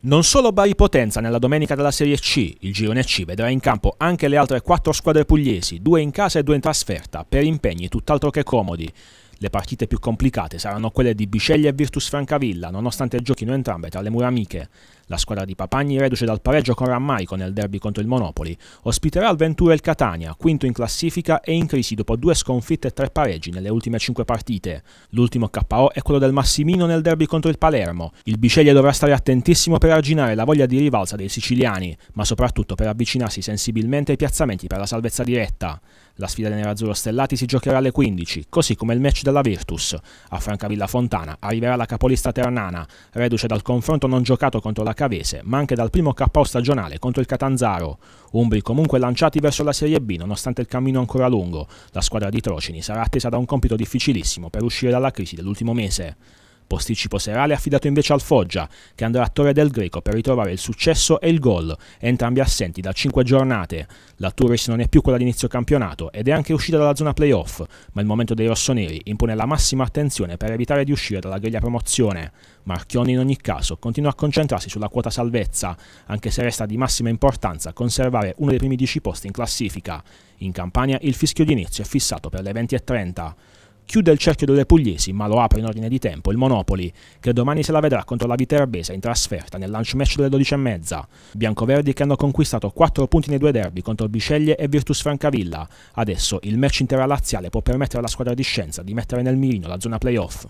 Non solo Bari Potenza nella domenica della Serie C, il girone C vedrà in campo anche le altre quattro squadre pugliesi, due in casa e due in trasferta, per impegni tutt'altro che comodi. Le partite più complicate saranno quelle di Biceglie e Virtus Francavilla, nonostante giochino entrambe tra le mura amiche. La squadra di Papagni, reduce dal pareggio con Rammaico nel derby contro il Monopoli, ospiterà al Ventura il Catania, quinto in classifica e in crisi dopo due sconfitte e tre pareggi nelle ultime cinque partite. L'ultimo KO è quello del Massimino nel derby contro il Palermo. Il Biceglie dovrà stare attentissimo per arginare la voglia di rivalsa dei siciliani, ma soprattutto per avvicinarsi sensibilmente ai piazzamenti per la salvezza diretta. La sfida dei nerazzurro stellati si giocherà alle 15, così come il match della Virtus. A Francavilla Fontana arriverà la capolista Ternana, reduce dal confronto non giocato contro la Cavese, ma anche dal primo KO stagionale contro il Catanzaro. Umbri comunque lanciati verso la Serie B nonostante il cammino ancora lungo. La squadra di Trocini sarà attesa da un compito difficilissimo per uscire dalla crisi dell'ultimo mese. Posticipo serale affidato invece al Foggia, che andrà a Torre del Greco per ritrovare il successo e il gol, entrambi assenti da 5 giornate. La Turis non è più quella d'inizio campionato ed è anche uscita dalla zona playoff, ma il momento dei rossoneri impone la massima attenzione per evitare di uscire dalla griglia promozione. Marchioni in ogni caso continua a concentrarsi sulla quota salvezza, anche se resta di massima importanza conservare uno dei primi 10 posti in classifica. In Campania il fischio d'inizio è fissato per le 20.30 chiude il cerchio delle pugliesi, ma lo apre in ordine di tempo, il Monopoli, che domani se la vedrà contro la Viterbese in trasferta nel lunch match delle 12.30. Biancoverdi che hanno conquistato 4 punti nei due derby contro Biceglie e Virtus Francavilla. Adesso il match interalaziale può permettere alla squadra di Scienza di mettere nel mirino la zona playoff.